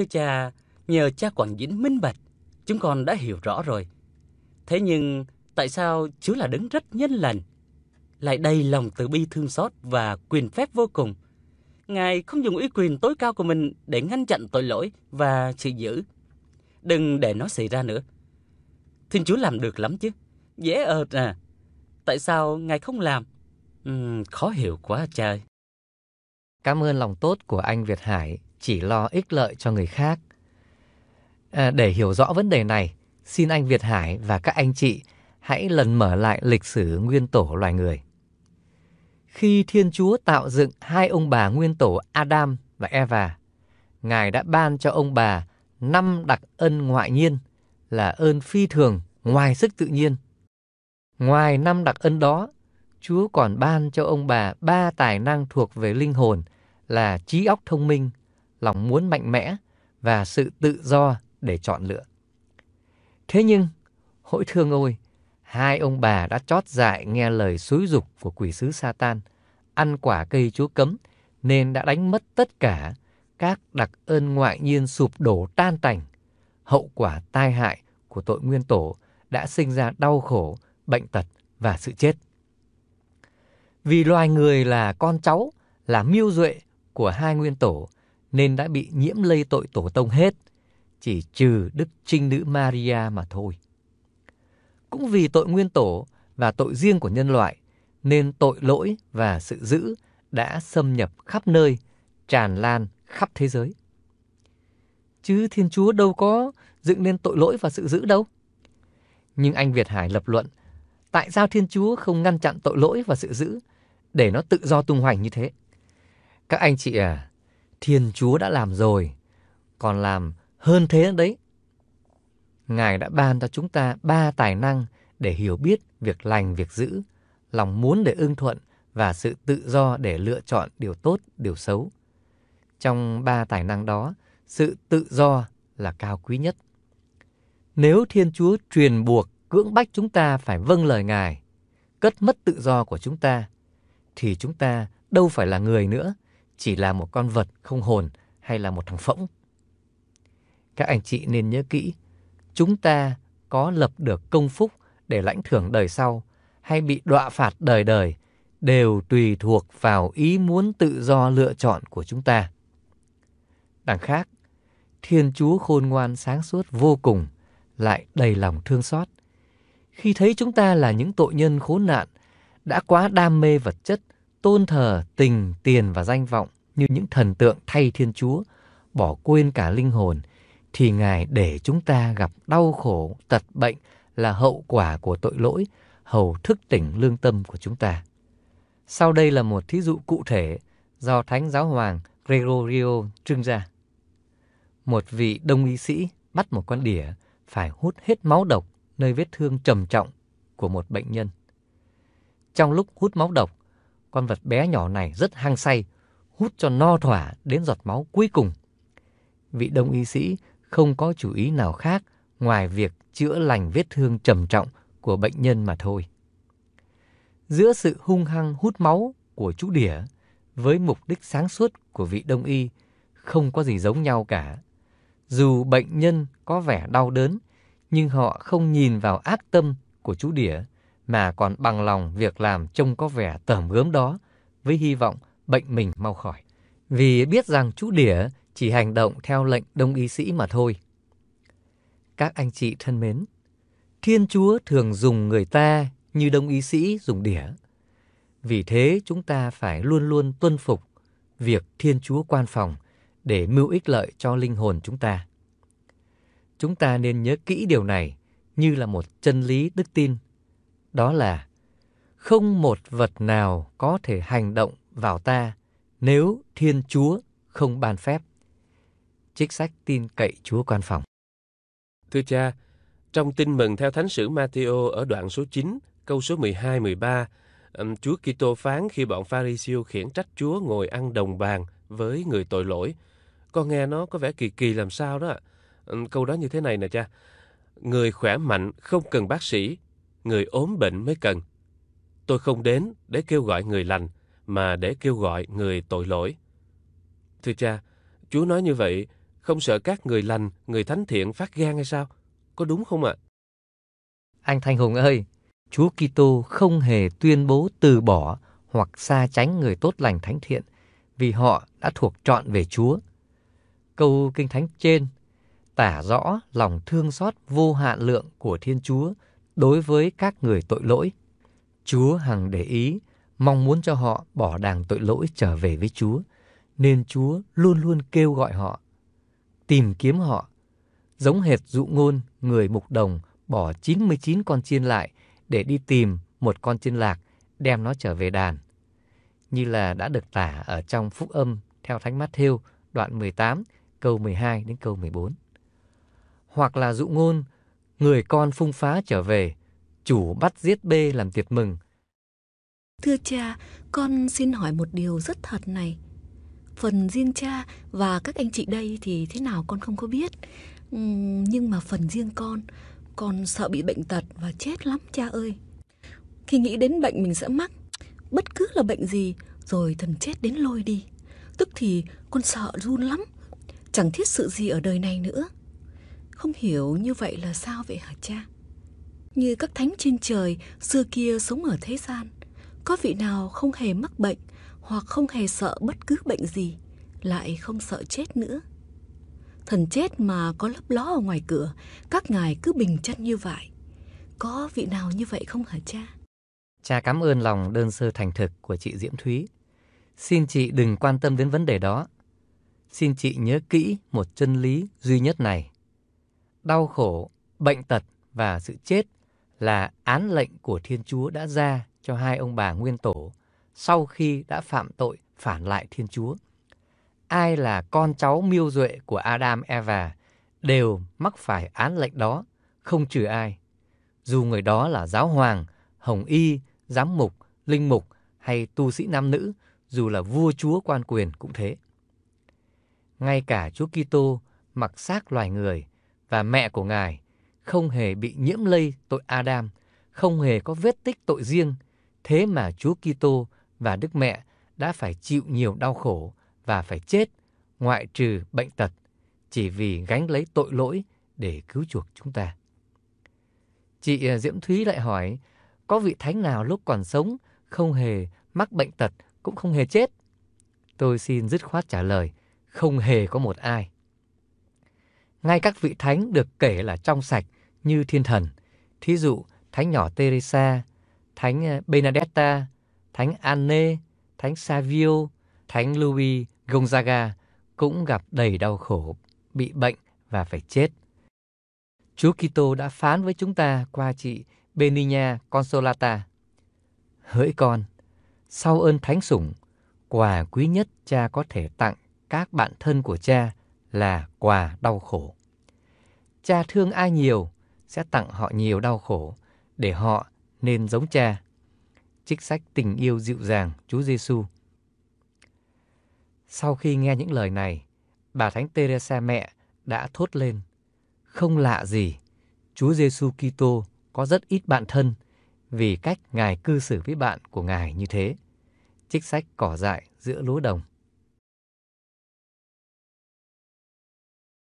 Thưa cha, nhờ cha quản diễn minh bạch, chúng con đã hiểu rõ rồi. Thế nhưng tại sao Chúa là đứng rất nhân lành, lại đầy lòng từ bi thương xót và quyền phép vô cùng? Ngài không dùng uy quyền tối cao của mình để ngăn chặn tội lỗi và sự giữ, Đừng để nó xảy ra nữa. Thiên Chúa làm được lắm chứ. Dễ ợt à. Tại sao Ngài không làm? Uhm, khó hiểu quá trời. Cảm ơn lòng tốt của anh Việt Hải chỉ lo ích lợi cho người khác. À, để hiểu rõ vấn đề này, xin anh Việt Hải và các anh chị hãy lần mở lại lịch sử nguyên tổ loài người. Khi Thiên Chúa tạo dựng hai ông bà nguyên tổ Adam và Eva, Ngài đã ban cho ông bà năm đặc ân ngoại nhiên là ơn phi thường ngoài sức tự nhiên. Ngoài năm đặc ân đó, Chúa còn ban cho ông bà ba tài năng thuộc về linh hồn là trí óc thông minh, lòng muốn mạnh mẽ và sự tự do để chọn lựa. Thế nhưng, hỗi thương ôi, hai ông bà đã chót dại nghe lời xúi dục của quỷ sứ Satan, ăn quả cây chúa cấm nên đã đánh mất tất cả các đặc ơn ngoại nhiên sụp đổ tan tành. Hậu quả tai hại của tội nguyên tổ đã sinh ra đau khổ, bệnh tật và sự chết. Vì loài người là con cháu, là miêu duệ của hai nguyên tổ nên đã bị nhiễm lây tội tổ tông hết, chỉ trừ Đức Trinh Nữ Maria mà thôi. Cũng vì tội nguyên tổ và tội riêng của nhân loại, nên tội lỗi và sự dữ đã xâm nhập khắp nơi, tràn lan khắp thế giới. Chứ Thiên Chúa đâu có dựng nên tội lỗi và sự dữ đâu. Nhưng anh Việt Hải lập luận, tại sao Thiên Chúa không ngăn chặn tội lỗi và sự dữ để nó tự do tung hoành như thế? Các anh chị à, Thiên Chúa đã làm rồi, còn làm hơn thế nữa đấy. Ngài đã ban cho chúng ta ba tài năng để hiểu biết việc lành, việc dữ, lòng muốn để ưng thuận và sự tự do để lựa chọn điều tốt, điều xấu. Trong ba tài năng đó, sự tự do là cao quý nhất. Nếu Thiên Chúa truyền buộc cưỡng bách chúng ta phải vâng lời Ngài, cất mất tự do của chúng ta, thì chúng ta đâu phải là người nữa chỉ là một con vật không hồn hay là một thằng phỗng. Các anh chị nên nhớ kỹ, chúng ta có lập được công phúc để lãnh thưởng đời sau hay bị đọa phạt đời đời đều tùy thuộc vào ý muốn tự do lựa chọn của chúng ta. Đằng khác, Thiên Chúa khôn ngoan sáng suốt vô cùng, lại đầy lòng thương xót. Khi thấy chúng ta là những tội nhân khốn nạn, đã quá đam mê vật chất, tôn thờ tình, tiền và danh vọng như những thần tượng thay Thiên Chúa, bỏ quên cả linh hồn, thì Ngài để chúng ta gặp đau khổ, tật bệnh là hậu quả của tội lỗi, hầu thức tỉnh lương tâm của chúng ta. Sau đây là một thí dụ cụ thể do Thánh Giáo Hoàng Gregorio trưng ra. Một vị đông y sĩ bắt một con đỉa phải hút hết máu độc nơi vết thương trầm trọng của một bệnh nhân. Trong lúc hút máu độc, con vật bé nhỏ này rất hăng say, hút cho no thỏa đến giọt máu cuối cùng. Vị đông y sĩ không có chủ ý nào khác ngoài việc chữa lành vết thương trầm trọng của bệnh nhân mà thôi. Giữa sự hung hăng hút máu của chú đỉa với mục đích sáng suốt của vị đông y không có gì giống nhau cả. Dù bệnh nhân có vẻ đau đớn, nhưng họ không nhìn vào ác tâm của chú đỉa mà còn bằng lòng việc làm trông có vẻ tởm gớm đó, với hy vọng bệnh mình mau khỏi. Vì biết rằng chú đỉa chỉ hành động theo lệnh đông y sĩ mà thôi. Các anh chị thân mến, Thiên Chúa thường dùng người ta như đông y sĩ dùng đỉa. Vì thế chúng ta phải luôn luôn tuân phục việc Thiên Chúa quan phòng để mưu ích lợi cho linh hồn chúng ta. Chúng ta nên nhớ kỹ điều này như là một chân lý đức tin đó là không một vật nào có thể hành động vào ta nếu Thiên Chúa không ban phép. Trích sách tin cậy Chúa quan phòng. Thưa cha, trong tin mừng theo Thánh sử Matthew ở đoạn số 9, câu số 12-13, Chúa Kitô phán khi bọn Pharisêu khiển trách Chúa ngồi ăn đồng bàn với người tội lỗi. Con nghe nó có vẻ kỳ kỳ làm sao đó. Câu đó như thế này nè cha. Người khỏe mạnh không cần bác sĩ người ốm bệnh mới cần. Tôi không đến để kêu gọi người lành, mà để kêu gọi người tội lỗi. Thưa cha, Chúa nói như vậy, không sợ các người lành, người thánh thiện phát gan hay sao? Có đúng không ạ? À? Anh Thanh Hùng ơi, Chúa Kitô không hề tuyên bố từ bỏ hoặc xa tránh người tốt lành thánh thiện, vì họ đã thuộc trọn về Chúa. Câu Kinh Thánh trên tả rõ lòng thương xót vô hạn lượng của Thiên Chúa – đối với các người tội lỗi. Chúa hằng để ý, mong muốn cho họ bỏ đàng tội lỗi trở về với Chúa, nên Chúa luôn luôn kêu gọi họ, tìm kiếm họ. Giống hệt dụ ngôn người mục đồng bỏ 99 con chiên lại để đi tìm một con chiên lạc, đem nó trở về đàn. Như là đã được tả ở trong Phúc âm theo Thánh Matthew đoạn 18 câu 12 đến câu 14. Hoặc là dụ ngôn người con phung phá trở về, chủ bắt giết b làm tiệc mừng. Thưa cha, con xin hỏi một điều rất thật này. Phần riêng cha và các anh chị đây thì thế nào con không có biết. Ừ, nhưng mà phần riêng con, con sợ bị bệnh tật và chết lắm cha ơi. Khi nghĩ đến bệnh mình sẽ mắc, bất cứ là bệnh gì, rồi thần chết đến lôi đi. Tức thì con sợ run lắm, chẳng thiết sự gì ở đời này nữa. Không hiểu như vậy là sao vậy hả cha? Như các thánh trên trời xưa kia sống ở thế gian, có vị nào không hề mắc bệnh hoặc không hề sợ bất cứ bệnh gì, lại không sợ chết nữa. Thần chết mà có lấp ló ở ngoài cửa, các ngài cứ bình chân như vậy. Có vị nào như vậy không hả cha? Cha cảm ơn lòng đơn sơ thành thực của chị Diễm Thúy. Xin chị đừng quan tâm đến vấn đề đó. Xin chị nhớ kỹ một chân lý duy nhất này đau khổ, bệnh tật và sự chết là án lệnh của Thiên Chúa đã ra cho hai ông bà nguyên tổ sau khi đã phạm tội phản lại Thiên Chúa. Ai là con cháu miêu duệ của Adam Eva đều mắc phải án lệnh đó, không trừ ai. Dù người đó là giáo hoàng, hồng y, giám mục, linh mục hay tu sĩ nam nữ, dù là vua chúa quan quyền cũng thế. Ngay cả Chúa Kitô mặc xác loài người và mẹ của Ngài không hề bị nhiễm lây tội Adam, không hề có vết tích tội riêng, thế mà Chúa Kitô và Đức Mẹ đã phải chịu nhiều đau khổ và phải chết ngoại trừ bệnh tật chỉ vì gánh lấy tội lỗi để cứu chuộc chúng ta. Chị à, Diễm Thúy lại hỏi, có vị thánh nào lúc còn sống không hề mắc bệnh tật cũng không hề chết? Tôi xin dứt khoát trả lời, không hề có một ai. Ngay các vị thánh được kể là trong sạch như thiên thần. Thí dụ, thánh nhỏ Teresa, thánh ờ, Benedetta, thánh Anne, thánh Savio, thánh Louis Gonzaga cũng gặp đầy đau khổ, bị bệnh và phải chết. Chúa Kitô đã phán với chúng ta qua chị Benigna Consolata. Hỡi con, sau ơn thánh sủng, quà quý nhất cha có thể tặng các bạn thân của cha là quà đau khổ. Cha thương ai nhiều sẽ tặng họ nhiều đau khổ để họ nên giống cha. Trích sách tình yêu dịu dàng Chúa Giêsu. Sau khi nghe những lời này, bà Thánh Teresa mẹ đã thốt lên: Không lạ gì, Chúa Giêsu Kitô có rất ít bạn thân vì cách Ngài cư xử với bạn của Ngài như thế. Trích sách cỏ dại giữa lúa đồng.